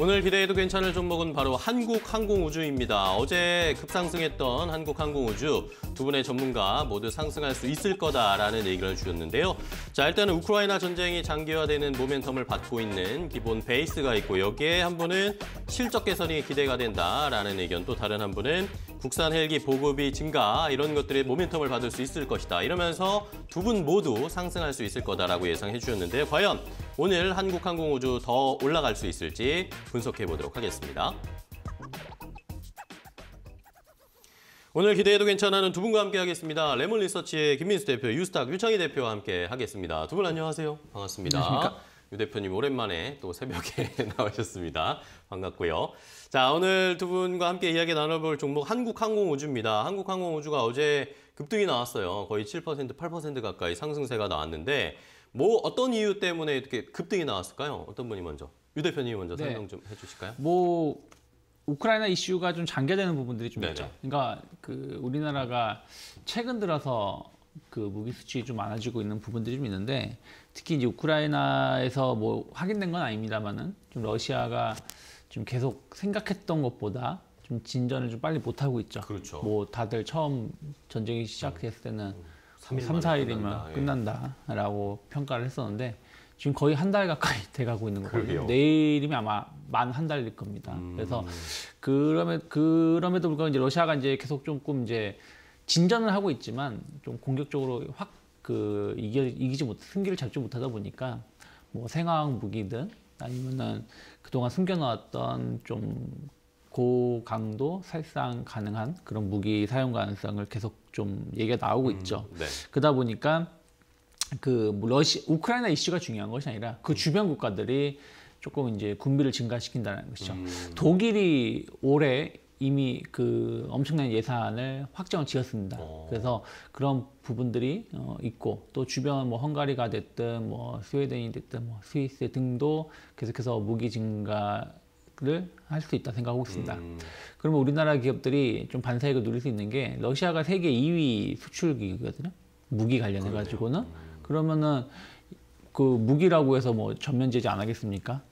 오늘 비대에도 괜찮을 종목은 바로 한국항공우주입니다. 어제 급상승했던 한국항공우주 두 분의 전문가 모두 상승할 수 있을 거다라는 얘기를 주셨는데요. 자 일단은 우크라이나 전쟁이 장기화되는 모멘텀을 받고 있는 기본 베이스가 있고 여기에 한 분은 실적 개선이 기대가 된다라는 의견 또 다른 한 분은 국산 헬기 보급이 증가 이런 것들이 모멘텀을 받을 수 있을 것이다. 이러면서 두 분 모두 상승할 수 있을 거다라고 예상해 주셨는데 과연 오늘 한국항공우주 더 올라갈 수 있을지 분석해 보도록 하겠습니다. 오늘 기대해도 괜찮아는 두 분과 함께 하겠습니다. 레몬 리서치의 김민수 대표, 유스탁 유창희 대표와 함께 하겠습니다. 두 분 안녕하세요. 반갑습니다. 안녕하십니까? 유 대표님 오랜만에 또 새벽에 나오셨습니다. 반갑고요. 자 오늘 두 분과 함께 이야기 나눠볼 종목 한국항공우주입니다. 한국항공우주가 어제 급등이 나왔어요. 거의 7%, 8% 가까이 상승세가 나왔는데 뭐 어떤 이유 때문에 이렇게 급등이 나왔을까요? 어떤 분이 먼저? 유 대표님 먼저 네. 설명 좀 해주실까요? 뭐 우크라이나 이슈가 좀 장기화되는 부분들이 좀 네네. 있죠. 그러니까 그 우리나라가 최근 들어서 그 무기 수출이 좀 많아지고 있는 부분들이 좀 있는데 특히 이제 우크라이나에서 뭐 확인된 건 아닙니다만은 좀 러시아가 좀 계속 생각했던 것보다 좀 진전을 좀 빨리 못 하고 있죠. 그렇죠. 뭐 다들 처음 전쟁이 시작됐을 때는 음, 뭐 삼 3, 4일이면 끝난다. 예. 라고 평가를 했었는데 지금 거의 한 달 가까이 돼가고 있는 거거든요. 내일이면 아마 만 한 달일 겁니다. 음. 그래서 그럼에, 그럼에도 불구하고 이제 러시아가 이제 계속 조금 이제 진전을 하고 있지만 좀 공격적으로 확 그 이기지 겨이못 승기를 잡지 못하다 보니까 뭐 생화학 무기든 아니면은 그동안 숨겨놨던 좀 고강도 살상 가능한 그런 무기 사용 가능성을 계속 좀 얘기가 나오고 음, 있죠. 네. 그러다 보니까 그 뭐 러시 우크라이나 이슈가 중요한 것이 아니라 그 음. 주변 국가들이 조금 이제 군비를 증가시킨다는 것이죠. 음. 독일이 올해 이미 그 엄청난 예산을 확정 을 지었습니다. 오. 어. 그래서 그런 부분들이 어, 있고 또 주변 뭐 헝가리가 됐든 뭐 스웨덴이 됐든 뭐 스위스 등도 계속해서 무기 증가 를할 수 있다 생각하고 있습니다. 음. 그러면 우리나라 기업들이 좀 반사익을 누릴 수 있는 게 러시아가 세계 2위 수출기이거든요 무기 관련해 가지고는 음. 그러면은 그 무기라고 해서 뭐 전면 제재 안 하겠습니까?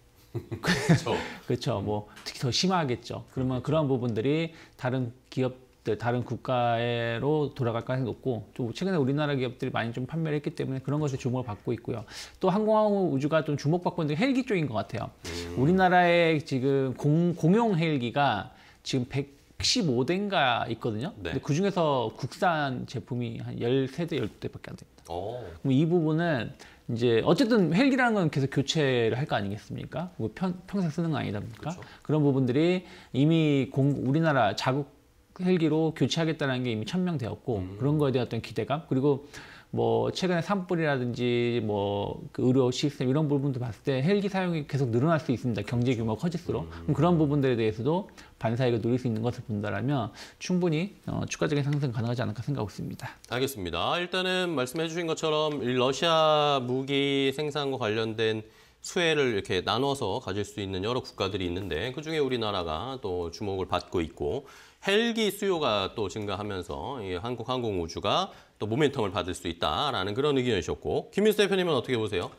그렇죠. 그렇죠. 뭐 특히 더 심하겠죠. 그러면 그런 부분들이 다른 기업들, 다른 국가로 돌아갈 가능성이 높고 또 최근에 우리나라 기업들이 많이 좀 판매를 했기 때문에 그런 것을 주목을 받고 있고요. 또 항공항공 우주가 좀 주목받고 있는 게 헬기 쪽인 것 같아요. 음. 우리나라의 지금 공, 공용 헬기가 지금 100 115대인가 있거든요. 네. 근데 그 중에서 국산 제품이 한 13대, 12대밖에 안 됩니다. 오. 그럼 이 부분은 이제 어쨌든 헬기라는 건 계속 교체를 할 거 아니겠습니까? 뭐 평, 평생 쓰는 거 아니다 보니까 그렇죠. 그런 부분들이 이미 공, 우리나라 자국 헬기로 교체하겠다는 게 이미 천명되었고 음. 그런 거에 대한 어떤 기대감 그리고 뭐 최근에 산불이라든지 뭐그 의료 시스템 이런 부분도 봤을 때 헬기 사용이 계속 늘어날 수 있습니다. 경제 규모가 커질수록 음. 그런 부분들에 대해서도 반사익을 누릴수 있는 것을 본다라면 충분히 어, 추가적인 상승 가능하지 않을까 생각하고 있습니다. 알겠습니다. 일단은 말씀해 주신 것처럼 러시아 무기 생산과 관련된 수혜를 이렇게 나눠서 가질 수 있는 여러 국가들이 있는데 그중에 우리나라가 또 주목을 받고 있고 헬기 수요가 또 증가하면서 한국 항공우주가 또 모멘텀을 받을 수 있다라는 그런 의견이셨고 김민수 대표님은 어떻게 보세요?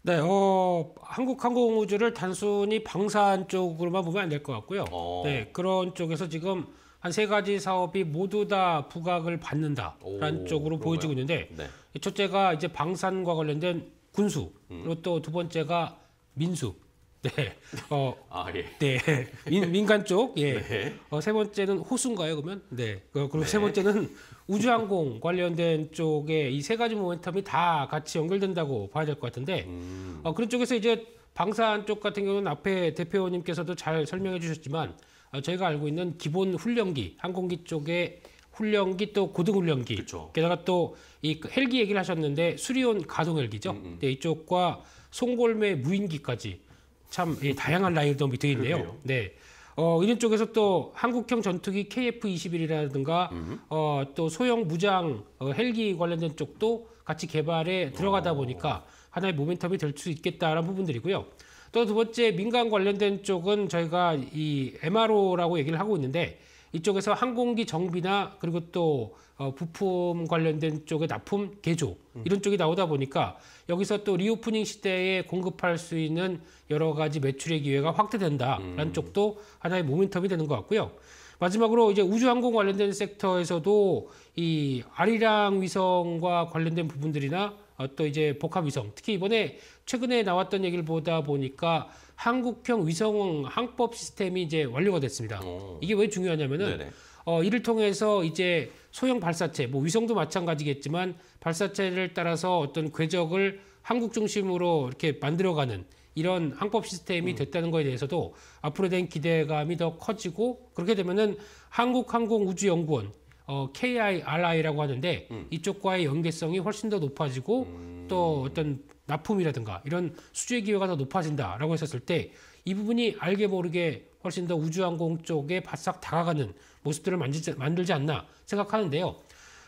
네, 어, 한국 항공우주를 단순히 방산 쪽으로만 보면 안 될 것 같고요. 어. 네, 그런 쪽에서 지금 한 세 가지 사업이 모두 다 부각을 받는다라는 오, 쪽으로 그런가요? 보여지고 있는데 네. 첫째가 이제 방산과 관련된 군수 음. 그리고 또 두 번째가 민수 네. 어, 아, 예. 네. 민, 간 쪽, 예. 네. 어, 세 번째는 호수인가요, 그러면? 네. 그, 그리고 네. 세 번째는 우주항공 관련된 쪽에 이 세 가지 모멘텀이 다 같이 연결된다고 봐야 될 것 같은데, 음. 어, 그런 쪽에서 이제 방산 쪽 같은 경우는 앞에 대표님께서도 잘 설명해 주셨지만, 어, 저희가 알고 있는 기본 훈련기, 항공기 쪽에 훈련기 또 고등훈련기 그쵸. 게다가 또 이 헬기 얘기를 하셨는데 수리온 가동 헬기죠. 음, 음. 네, 이쪽과 송골매 무인기까지 참 예, 다양한 라인업이 되어 있네요. 네. 어, 이런 쪽에서 또 한국형 전투기 KF-21이라든가 음. 어, 또 소형 무장 어, 헬기 관련된 쪽도 같이 개발에 들어가다 어. 보니까 하나의 모멘텀이 될 수 있겠다라는 부분들이고요. 또 두 번째 민간 관련된 쪽은 저희가 이 MRO라고 얘기를 하고 있는데 이쪽에서 항공기 정비나 그리고 또 어, 부품 관련된 쪽의 납품 개조 음. 이런 쪽이 나오다 보니까 여기서 또 리오프닝 시대에 공급할 수 있는 여러 가지 매출의 기회가 확대된다라는 음. 쪽도 하나의 모멘텀이 되는 것 같고요. 마지막으로 이제 우주항공 관련된 섹터에서도 이 아리랑 위성과 관련된 부분들이나 어, 또 이제 복합위성, 특히 이번에 최근에 나왔던 얘기를 보다 보니까 한국형 위성 항법 시스템이 이제 완료가 됐습니다. 오. 어. 이게 왜 중요하냐면은 어, 이를 통해서 이제 소형 발사체, 뭐 위성도 마찬가지겠지만 발사체를 따라서 어떤 궤적을 한국 중심으로 이렇게 만들어가는 이런 항법 시스템이 음. 됐다는 거에 대해서도 앞으로 된 기대감이 더 커지고 그렇게 되면은 한국항공우주연구원 어, KIRI라고 하는데 음. 이쪽과의 연계성이 훨씬 더 높아지고 음. 또 어떤 납품이라든가 이런 수주의 기회가 더 높아진다라고 했었을 때 이 부분이 알게 모르게 훨씬 더 우주항공 쪽에 바싹 다가가는 모습들을 만들지, 만들지 않나 생각하는데요.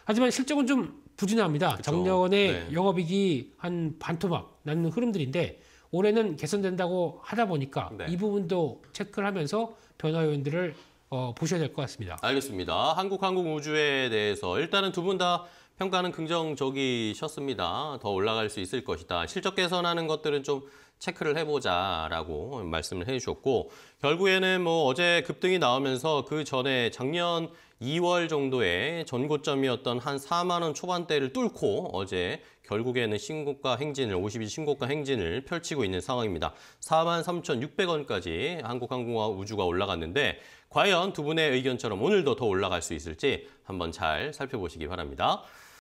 하지만 실적은 좀 부진합니다. 그쵸. 작년에 네. 영업이익이 한 반토막 나는 흐름들인데 올해는 개선된다고 하다 보니까 네. 이 부분도 체크를 하면서 변화 요인들을 어, 보셔야 될 것 같습니다. 알겠습니다. 한국항공우주에 대해서 일단은 두 분 다 평가는 긍정적이셨습니다. 더 올라갈 수 있을 것이다. 실적 개선하는 것들은 좀 체크를 해보자라고 말씀을 해주셨고 결국에는 뭐 어제 급등이 나오면서 그 전에 작년 2월 정도에 전고점이었던 한 4만 원 초반대를 뚫고 어제 결국에는 신고가 행진을 52 신고가 행진을 펼치고 있는 상황입니다. 4만 3,600원까지 한국항공화 우주가 올라갔는데 과연 두 분의 의견처럼 오늘도 더 올라갈 수 있을지 한번 잘 살펴보시기 바랍니다.